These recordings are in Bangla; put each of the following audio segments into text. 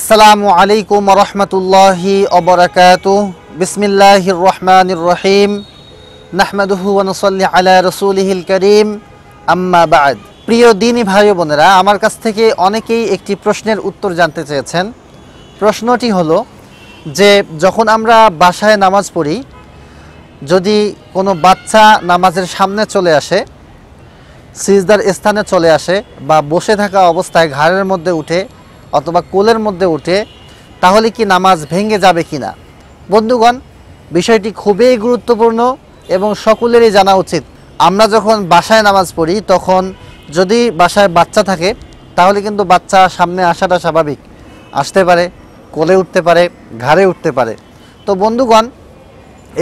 আসসালামু আলাইকুম রহমতুল্লাহি অবরাকাত বিসমিল্লাহ রহমান রহিম নাহমাদুহু ওনসল্লি আলা রসুলহিল করিম আম্মা বাদ প্রিয় দিনী ভাই বোনেরা আমার কাছ থেকে অনেকেই একটি প্রশ্নের উত্তর জানতে চেয়েছেন প্রশ্নটি হলো যে যখন আমরা বাসায় নামাজ পড়ি যদি কোনো বাচ্চা নামাজের সামনে চলে আসে সিজদার স্থানে চলে আসে বা বসে থাকা অবস্থায় ঘাড়ের মধ্যে উঠে অথবা কোলের মধ্যে উঠে তাহলে কি নামাজ ভেঙে যাবে কি না বন্ধুগণ বিষয়টি খুবই গুরুত্বপূর্ণ এবং সকলেরই জানা উচিত আমরা যখন বাসায় নামাজ পড়ি তখন যদি বাসায় বাচ্চা থাকে তাহলে কিন্তু বাচ্চা সামনে আসাটা স্বাভাবিক আসতে পারে কোলে উঠতে পারে ঘাড়ে উঠতে পারে তো বন্ধুগণ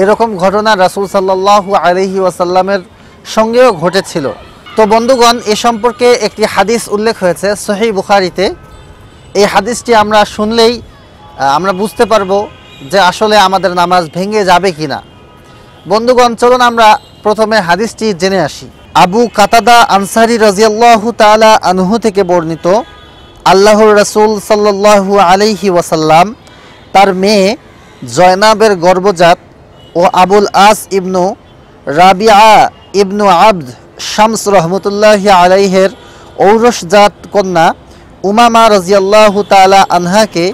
এরকম ঘটনা রাসুল সাল্লাহু আলহি ওয়াসাল্লামের সঙ্গেও ঘটেছিল তো বন্ধুগণ এ সম্পর্কে একটি হাদিস উল্লেখ হয়েছে সহি বুখারিতে এই হাদিসটি আমরা শুনলেই আমরা বুঝতে পারবো যে আসলে আমাদের নামাজ ভেঙে যাবে কি না বন্ধুগণ চলুন আমরা প্রথমে হাদিসটি জেনে আসি আবু কাতাদা আনসারি রাজিয়াল্লাহু তালা আনহু থেকে বর্ণিত আল্লাহর রসুল সাল্লাহু আলহি ওয়াসাল্লাম তার মেয়ে জয়নাবের গর্ভজাত ও আবুল আস ইবনু রাবিয়া ইবনু আবদ শামস রহমতুল্লাহ আলাইহের ঔরসজাত কন্যা উমামা রাজিয়াল্লাহ তালা আনহাকে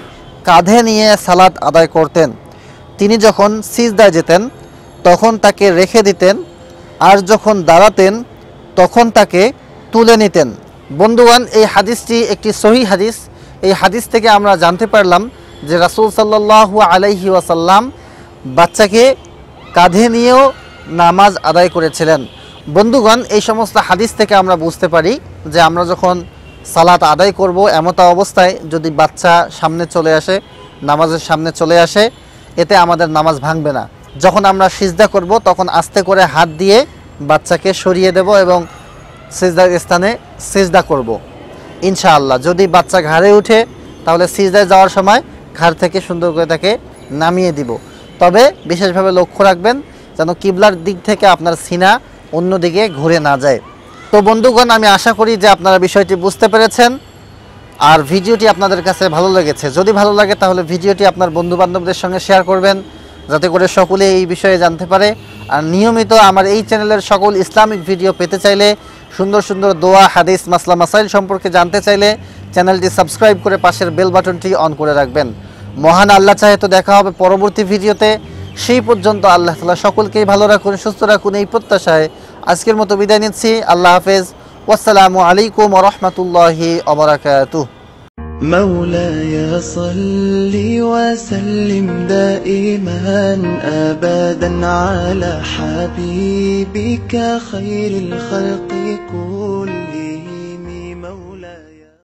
কাঁধে নিয়ে সালাদ আদায় করতেন তিনি যখন সিজদায় যেতেন তখন তাকে রেখে দিতেন আর যখন দাঁড়াতেন তখন তাকে তুলে নিতেন বন্ধুগণ এই হাদিসটি একটি সহি হাদিস এই হাদিস থেকে আমরা জানতে পারলাম যে রাসুল সাল্লাহ আলাইহি ওয়াসাল্লাম বাচ্চাকে কাঁধে নিয়েও নামাজ আদায় করেছিলেন বন্ধুগণ এই সমস্ত হাদিস থেকে আমরা বুঝতে পারি যে আমরা যখন সালাত আদায় করব এমতা অবস্থায় যদি বাচ্চা সামনে চলে আসে নামাজের সামনে চলে আসে এতে আমাদের নামাজ ভাঙবে না যখন আমরা সিজদা করব তখন আস্তে করে হাত দিয়ে বাচ্চাকে সরিয়ে দেব এবং সিজদার স্থানে সিজদা করব। ইনশাআল্লাহ যদি বাচ্চা ঘাড়ে উঠে তাহলে সিজদায় যাওয়ার সময় ঘাড় থেকে সুন্দর করে তাকে নামিয়ে দিব তবে বিশেষভাবে লক্ষ্য রাখবেন যেন কিবলার দিক থেকে আপনার সিনা অন্যদিকে ঘুরে না যায় তো বন্ধুগণ আমি আশা করি যে আপনারা বিষয়টি বুঝতে পেরেছেন আর ভিডিওটি আপনাদের কাছে ভালো লেগেছে যদি ভালো লাগে তাহলে ভিডিওটি আপনার বন্ধুবান্ধবদের সঙ্গে শেয়ার করবেন যাতে করে সকলে এই বিষয়ে জানতে পারে আর নিয়মিত আমার এই চ্যানেলের সকল ইসলামিক ভিডিও পেতে চাইলে সুন্দর সুন্দর দোয়া হাদিস মাসলা মাসাইল সম্পর্কে জানতে চাইলে চ্যানেলটি সাবস্ক্রাইব করে পাশের বেল বাটনটি অন করে রাখবেন মহান আল্লাহ চাহে তো দেখা হবে পরবর্তী ভিডিওতে সেই পর্যন্ত আল্লাহ তালা সকলকেই ভালো রাখুন সুস্থ রাখুন এই প্রত্যাশায় আজকের মতো বিদায় নিচ্ছি আল্লাহ হাফেজ والسلام عليكم ورحمة الله وبركاته مولاي صل وسلم دائما أبدا على حبيبك خير الخلق كلهم